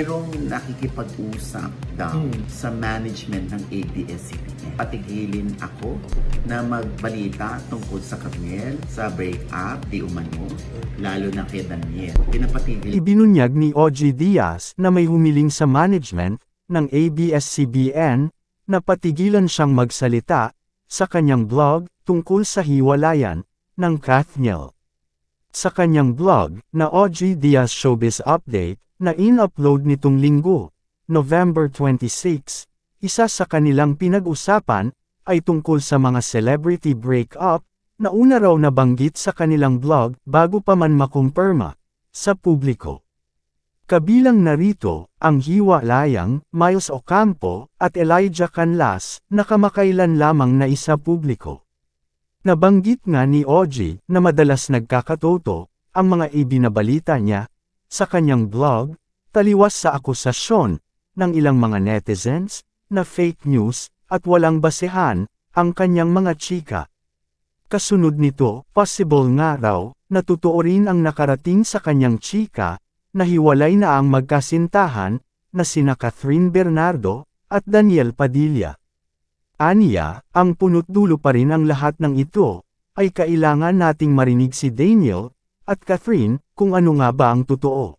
Mayroong nakikipag-usap daw hmm. sa management ng ABS-CBN. Patigilin ako na magbalita tungkol sa Kamiel, sa breakup, di umano, lalo na kay Daniel. Pinapatigil. Ibinunyag ni OG Diaz na may humiling sa management ng ABS-CBN na patigilan siyang magsalita sa kanyang blog tungkol sa hiwalayan ng Kathniel. Sa kanyang blog na OG Diaz Showbiz Update, na in-upload nitong linggo, November 26, isa sa kanilang pinag-usapan ay tungkol sa mga celebrity breakup na una raw nabanggit sa kanilang blog bago pa man makumpirma sa publiko. Kabilang narito ang Hiwa Layang, Miles Ocampo at Elijah Canlas na kamakailan lamang na isa publiko. Nabanggit nga ni Oji na madalas nagkakatoto ang mga ibinabalita niya sa kanyang blog, taliwas sa akusasyon ng ilang mga netizens na fake news at walang basehan ang kanyang mga chika. Kasunod nito, possible nga raw na rin ang nakarating sa kanyang chika na hiwalay na ang magkasintahan na sina Catherine Bernardo at Daniel Padilla. Aniya, ang punot dulo pa rin ang lahat ng ito, ay kailangan nating marinig si Daniel at Catherine kung ano nga ba ang totoo.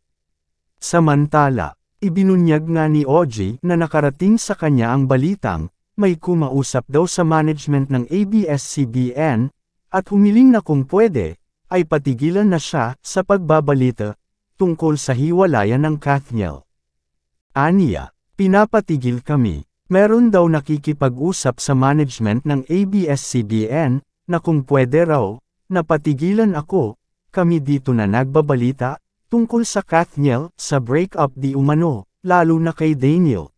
Samantala, ibinunyag nga ni OJ na nakarating sa kanya ang balitang, may kumausap daw sa management ng ABS-CBN, at humiling na kung pwede, ay patigilan na siya sa pagbabalita tungkol sa hiwalayan ng Kathniel. Aniya, pinapatigil kami. Meron daw nakikipag-usap sa management ng ABS-CBN na kung pwede raw, napatigilan ako kami dito na nagbabalita, tungkol sa Kathniel, sa breakup di umano, lalo na kay Daniel.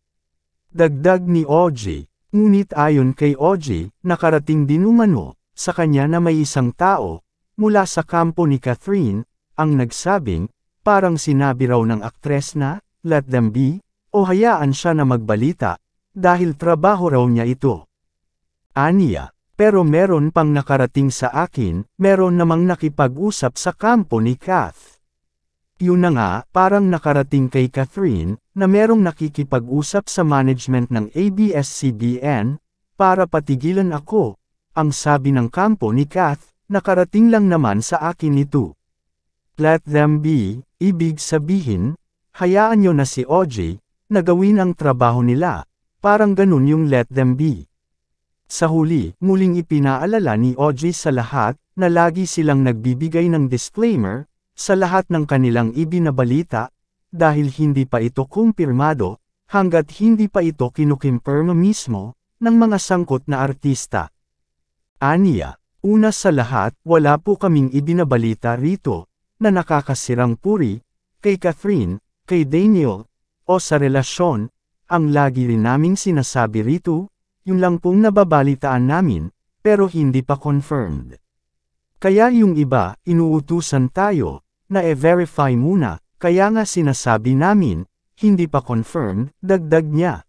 Dagdag ni OG, ngunit ayon kay OG, nakarating din umano, sa kanya na may isang tao, mula sa kampo ni Catherine, ang nagsabing, parang sinabi raw ng aktres na, let them be, o hayaan siya na magbalita, dahil trabaho raw niya ito. Aniya, pero meron pang nakarating sa akin, meron namang nakipag-usap sa kampo ni Kath. Yun na nga, parang nakarating kay Catherine, na merong nakikipag-usap sa management ng ABS-CBN, para patigilan ako. Ang sabi ng kampo ni Kath, nakarating lang naman sa akin ito. Let them be, ibig sabihin, hayaan nyo na si OJ, nagawin ang trabaho nila, parang ganun yung let them be. Sa huli, muling ipinaalala ni Audrey sa lahat, na lagi silang nagbibigay ng disclaimer, sa lahat ng kanilang ibinabalita, dahil hindi pa ito kumpirmado, hanggat hindi pa ito kinukimpirma mismo, ng mga sangkot na artista. Aniya, una sa lahat, wala po kaming ibinabalita rito, na nakakasirang puri, kay Catherine, kay Daniel, o sa relasyon, ang lagi rin naming sinasabi rito, yung lang pong nababalitaan namin, pero hindi pa confirmed. Kaya yung iba, inuutusan tayo, na e-verify muna, kaya nga sinasabi namin, hindi pa confirmed, dagdag niya.